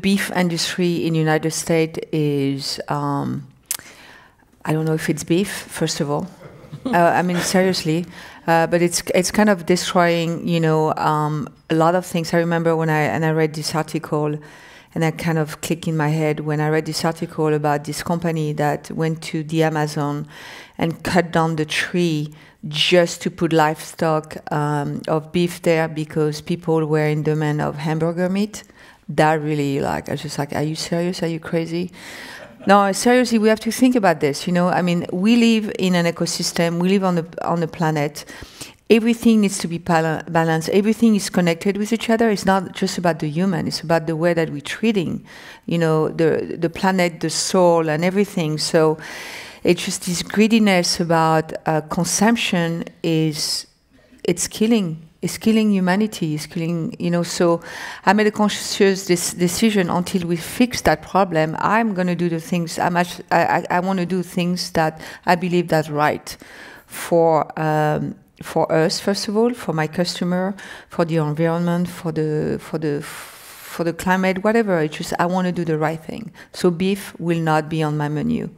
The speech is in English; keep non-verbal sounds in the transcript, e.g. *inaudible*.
beef industry in United States is, um, I don't know if it's beef, first of all. *laughs* uh, I mean, seriously, uh, but it's it's kind of destroying, you know, um, a lot of things. I remember when I and I read this article, and I kind of clicked in my head when I read this article about this company that went to the Amazon and cut down the tree just to put livestock um, of beef there because people were in demand of hamburger meat. That really, like, I was just like, are you serious? Are you crazy? No, seriously, we have to think about this. You know, I mean, we live in an ecosystem. We live on the on the planet. Everything needs to be balanced. Everything is connected with each other. It's not just about the human. It's about the way that we're treating, you know, the the planet, the soul, and everything. So, it's just this greediness about uh, consumption is it's killing is killing humanity, is killing, you know. So I made a conscious decision until we fix that problem, I'm going to do the things, I'm I, I want to do things that I believe that right for. Um, for us, first of all, for my customer, for the environment, for the for the for the climate, whatever. It's just I want to do the right thing. So beef will not be on my menu.